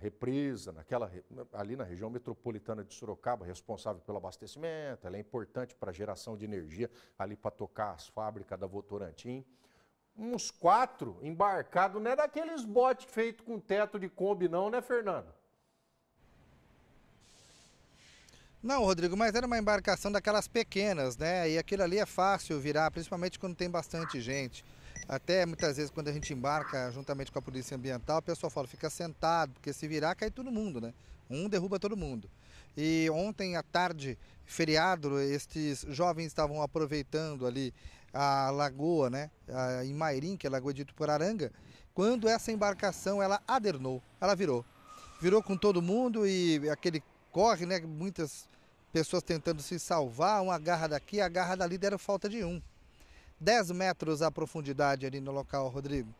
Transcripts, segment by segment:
represa, naquela, ali na região metropolitana de Sorocaba, responsável pelo abastecimento, ela é importante para a geração de energia ali para tocar as fábricas da Votorantim. Uns quatro embarcados, não é daqueles botes feitos com teto de Kombi, não, né, Fernando? Não, Rodrigo, mas era uma embarcação daquelas pequenas, né? E aquilo ali é fácil virar, principalmente quando tem bastante gente. Até muitas vezes quando a gente embarca juntamente com a polícia ambiental, o pessoal fala, fica sentado, porque se virar cai todo mundo, né? Um derruba todo mundo. E ontem à tarde, feriado, estes jovens estavam aproveitando ali a lagoa, né? A, em Mairim, que é a lagoa de Aranga. quando essa embarcação ela adernou, ela virou. Virou com todo mundo e aquele corre, né? Muitas pessoas tentando se salvar, uma garra daqui, a garra dali deram falta de um. 10 metros à profundidade ali no local, Rodrigo.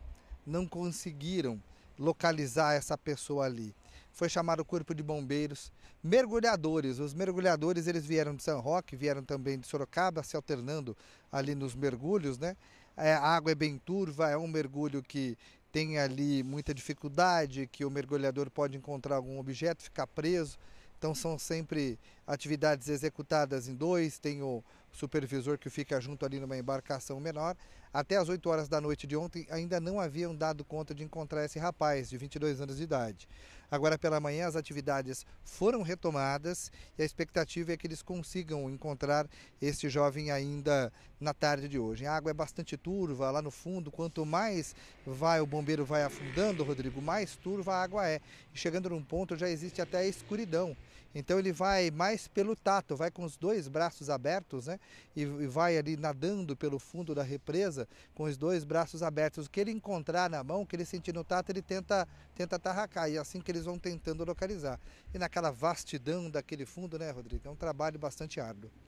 Não conseguiram localizar essa pessoa ali. Foi chamado o corpo de bombeiros, mergulhadores. Os mergulhadores eles vieram de São Roque, vieram também de Sorocaba, se alternando ali nos mergulhos, né? É, a água é bem turva, é um mergulho que tem ali muita dificuldade, que o mergulhador pode encontrar algum objeto, ficar preso. Então são sempre atividades executadas em dois, tem o, supervisor que fica junto ali numa embarcação menor, até as 8 horas da noite de ontem ainda não haviam dado conta de encontrar esse rapaz de 22 anos de idade. Agora pela manhã as atividades foram retomadas e a expectativa é que eles consigam encontrar este jovem ainda na tarde de hoje. A água é bastante turva lá no fundo, quanto mais vai o bombeiro vai afundando, Rodrigo, mais turva a água é. E chegando num ponto já existe até a escuridão. Então ele vai mais pelo tato, vai com os dois braços abertos, né? E, vai ali nadando pelo fundo da represa com os dois braços abertos. O que ele encontrar na mão, o que ele sentir no tato, ele tenta tenta tarracar. E assim que ele eles vão tentando localizar. E naquela vastidão daquele fundo, né, Rodrigo? É um trabalho bastante árduo.